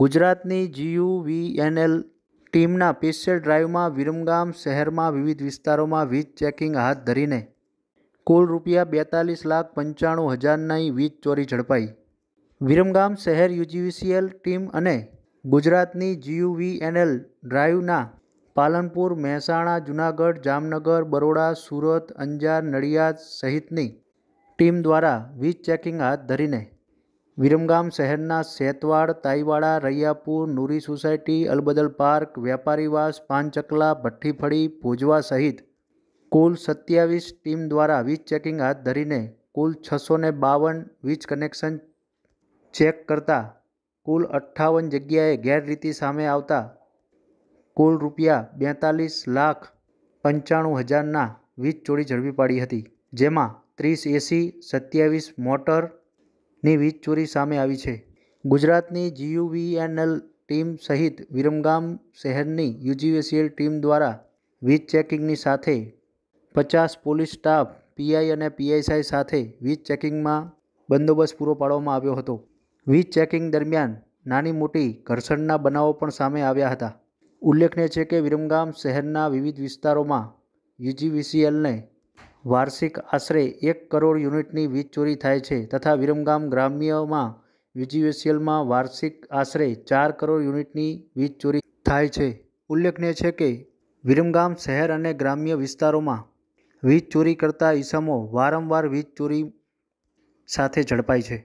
ગુજરાતની જીયુવીએનએલ ટીમના પેશિયલ ડ્રાઈવમાં વિરમગામ શહેરમાં વિવિધ વિસ્તારોમાં વીજ ચેકિંગ હાથ ધરીને કુલ રૂપિયા બેતાલીસ લાખ પંચાણું હજારની વીજ ચોરી ઝડપાઈ વિરમગામ શહેર યુજીવીસીએલ ટીમ અને ગુજરાતની જીયુવીએનએલ ડ્રાઈવના પાલનપુર મહેસાણા જુનાગઢ જામનગર બરોડા સુરત અંજાર નડિયાદ સહિતની ટીમ દ્વારા વીજ ચેકિંગ હાથ ધરીને વિરમગામ શહેરના સેતવાડ તાઈવાડા રૈયાપુર નુરી સોસાયટી અલબદલ પાર્ક વ્યાપારીવાસ પાનચકલા ભઠ્ઠીફળી ભોજવા સહિત કુલ સત્યાવીસ ટીમ દ્વારા વીજ ચેકિંગ હાથ ધરીને કુલ છસો ને બાવન વીજ કનેક્શન ચેક કરતાં કુલ અઠ્ઠાવન જગ્યાએ ગેરરીતિ સામે આવતા કુલ રૂપિયા બેતાલીસ લાખ પંચાણું હજારના વીજ ચોરી ઝડપી પાડી હતી જેમાં ત્રીસ એસી સત્યાવીસ મોટર ની વીજ ચોરી સામે આવી છે ગુજરાતની જીયુવીએનએલ ટીમ સહિત વિરમગામ શહેરની યુજીવીસીએલ ટીમ દ્વારા વીજ ચેકિંગની સાથે પચાસ પોલીસ સ્ટાફ પીઆઈ અને પીએસઆઈ સાથે વીજ ચેકિંગમાં બંદોબસ્ત પૂરો પાડવામાં આવ્યો હતો વીજ ચેકિંગ દરમિયાન નાની મોટી ઘર્ષણના બનાવો પણ સામે આવ્યા હતા ઉલ્લેખનીય છે કે વિરમગામ શહેરના વિવિધ વિસ્તારોમાં યુજીવીસીએલને વાર્ષિક આશરે એક કરોડ યુનિટની વીજ ચોરી થાય છે તથા વિરમગામ ગ્રામ્યમાં વીજીયુસીએલમાં વાર્ષિક આશરે ચાર કરોડ યુનિટની વીજ ચોરી થાય છે ઉલ્લેખનીય છે કે વિરમગામ શહેર અને ગ્રામ્ય વિસ્તારોમાં વીજ ચોરી કરતા ઈસમો વારંવાર વીજ ચોરી સાથે ઝડપાય છે